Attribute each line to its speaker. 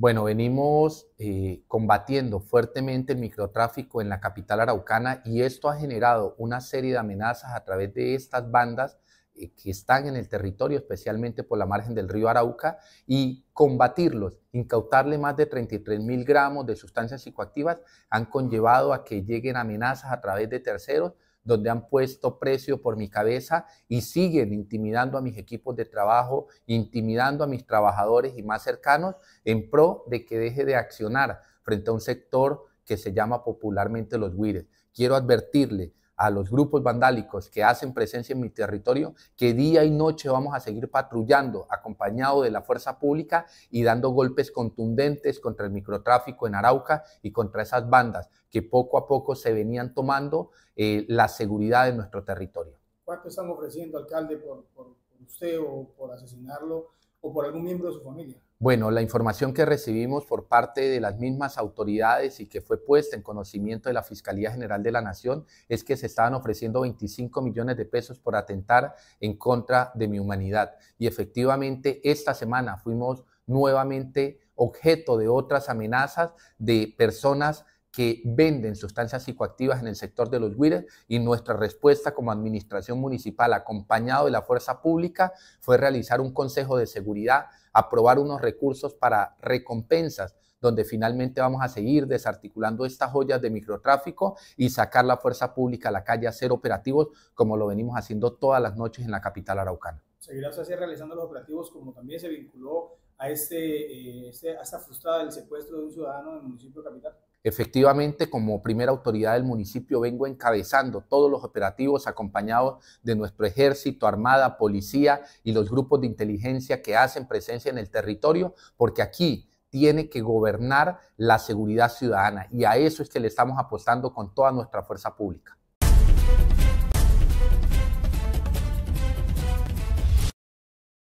Speaker 1: Bueno, venimos eh, combatiendo fuertemente el microtráfico en la capital araucana y esto ha generado una serie de amenazas a través de estas bandas eh, que están en el territorio, especialmente por la margen del río Arauca, y combatirlos, incautarle más de 33 mil gramos de sustancias psicoactivas, han conllevado a que lleguen amenazas a través de terceros donde han puesto precio por mi cabeza y siguen intimidando a mis equipos de trabajo, intimidando a mis trabajadores y más cercanos en pro de que deje de accionar frente a un sector que se llama popularmente los huires. Quiero advertirle a los grupos vandálicos que hacen presencia en mi territorio, que día y noche vamos a seguir patrullando acompañado de la fuerza pública y dando golpes contundentes contra el microtráfico en Arauca y contra esas bandas que poco a poco se venían tomando eh, la seguridad de nuestro territorio.
Speaker 2: ¿Cuánto estamos ofreciendo, alcalde, por usted o por asesinarlo? o por algún miembro de su familia?
Speaker 1: Bueno, la información que recibimos por parte de las mismas autoridades y que fue puesta en conocimiento de la Fiscalía General de la Nación es que se estaban ofreciendo 25 millones de pesos por atentar en contra de mi humanidad. Y efectivamente, esta semana fuimos nuevamente objeto de otras amenazas de personas que venden sustancias psicoactivas en el sector de los WIRES y nuestra respuesta como administración municipal acompañado de la fuerza pública fue realizar un consejo de seguridad, aprobar unos recursos para recompensas donde finalmente vamos a seguir desarticulando estas joyas de microtráfico y sacar la fuerza pública a la calle a ser operativos como lo venimos haciendo todas las noches en la capital araucana
Speaker 2: seguirá así realizando los operativos, como también se vinculó a, este, eh, este esta frustrada del secuestro de un ciudadano en el municipio capital?
Speaker 1: Efectivamente, como primera autoridad del municipio, vengo encabezando todos los operativos acompañados de nuestro ejército, armada, policía y los grupos de inteligencia que hacen presencia en el territorio, porque aquí tiene que gobernar la seguridad ciudadana y a eso es que le estamos apostando con toda nuestra fuerza pública.